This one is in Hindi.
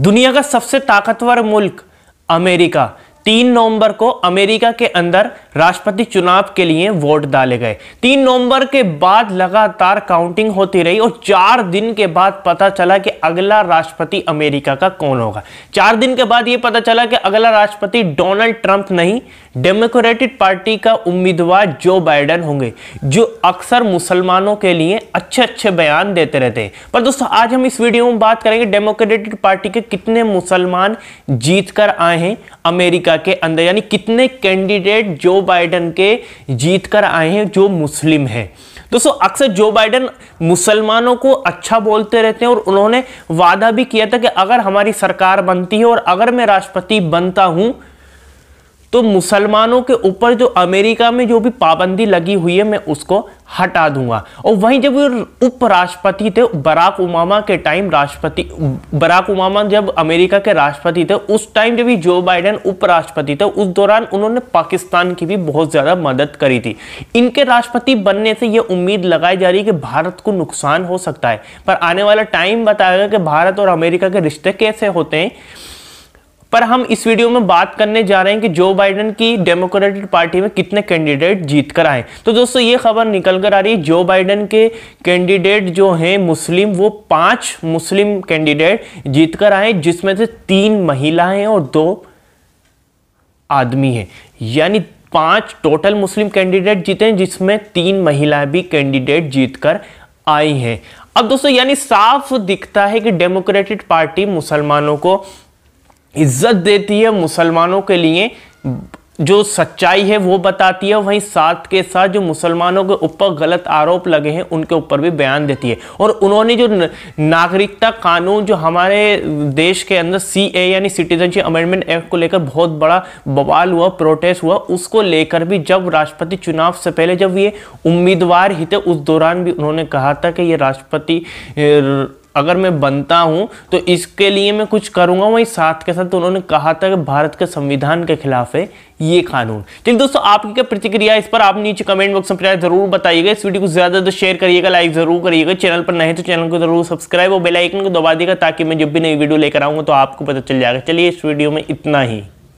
दुनिया का सबसे ताकतवर मुल्क अमेरिका तीन नवंबर को अमेरिका के अंदर राष्ट्रपति चुनाव के लिए वोट डाले गए तीन नवंबर के बाद लगातार काउंटिंग होती रही और चार दिन के बाद पता चला कि अगला राष्ट्रपति अमेरिका का कौन होगा चार दिन के बाद यह पता चला कि अगला राष्ट्रपति डोनाल्ड ट्रंप नहीं डेमोक्रेटिक पार्टी का उम्मीदवार जो बाइडन होंगे जो अक्सर मुसलमानों के लिए अच्छे अच्छे बयान देते रहते हैं पर दोस्तों आज हम इस वीडियो में बात करेंगे डेमोक्रेटिक पार्टी के कितने मुसलमान जीत आए हैं अमेरिका अमेरिका के अंदर यानी कितने कैंडिडेट जो बाइडन के जीत कर आए हैं जो मुस्लिम हैं दोस्तों अक्सर जो बाइडन मुसलमानों को अच्छा बोलते रहते हैं और उन्होंने वादा भी किया था कि अगर हमारी सरकार बनती है और अगर मैं राष्ट्रपति बनता हूं तो मुसलमानों के ऊपर जो अमेरिका में जो भी पाबंदी लगी हुई है मैं उसको हटा दूंगा और वहीं जब उपराष्ट्रपति थे बराक ओबामा के टाइम राष्ट्रपति बराक ओबामा जब अमेरिका के राष्ट्रपति थे उस टाइम जब जो बाइडेन उपराष्ट्रपति थे उस दौरान उन्होंने पाकिस्तान की भी बहुत ज़्यादा मदद करी थी इनके राष्ट्रपति बनने से ये उम्मीद लगाई जा रही है कि भारत को नुकसान हो सकता है पर आने वाला टाइम बताएगा कि भारत और अमेरिका के रिश्ते कैसे होते हैं पर हम इस वीडियो में बात करने जा रहे हैं कि जो बाइडन की डेमोक्रेटिक पार्टी में कितने कैंडिडेट जीत कर आए तो दोस्तों ये खबर निकल कर आ रही है जो बाइडन के कैंडिडेट जो हैं मुस्लिम वो पांच मुस्लिम कैंडिडेट जीत कर आए जिसमें से तीन महिलाएं और दो आदमी हैं यानी पांच टोटल मुस्लिम कैंडिडेट जीते हैं जिसमें तीन महिलाएं भी कैंडिडेट जीतकर आई हैं अब दोस्तों यानी साफ दिखता है कि डेमोक्रेटिक पार्टी मुसलमानों को इज्जत देती है मुसलमानों के लिए जो सच्चाई है वो बताती है वहीं साथ के साथ जो मुसलमानों के ऊपर गलत आरोप लगे हैं उनके ऊपर भी बयान देती है और उन्होंने जो नागरिकता कानून जो हमारे देश के अंदर सी ए यानी सिटीजनशिप अमेंडमेंट एक्ट को लेकर बहुत बड़ा बवाल हुआ प्रोटेस्ट हुआ उसको लेकर भी जब राष्ट्रपति चुनाव से पहले जब ये उम्मीदवार ही थे उस दौरान भी उन्होंने कहा था कि ये राष्ट्रपति अगर मैं बनता हूं तो इसके लिए मैं कुछ करूंगा वही साथ के साथ तो उन्होंने कहा था कि भारत के संविधान के खिलाफ है ये कानून चलिए दोस्तों आपकी क्या प्रतिक्रिया इस पर आप नीचे कमेंट बॉक्स में जरूर बताइएगा इस वीडियो को ज़्यादा तो शेयर करिएगा लाइक जरूर करिएगा चैनल पर नहीं तो चैनल को जरूर सब्सक्राइब और बेलाइकन को दबा देगा ताकि मैं जब भी नई वीडियो लेकर आऊंगा तो आपको पता चल जाएगा चलिए इस वीडियो में इतना ही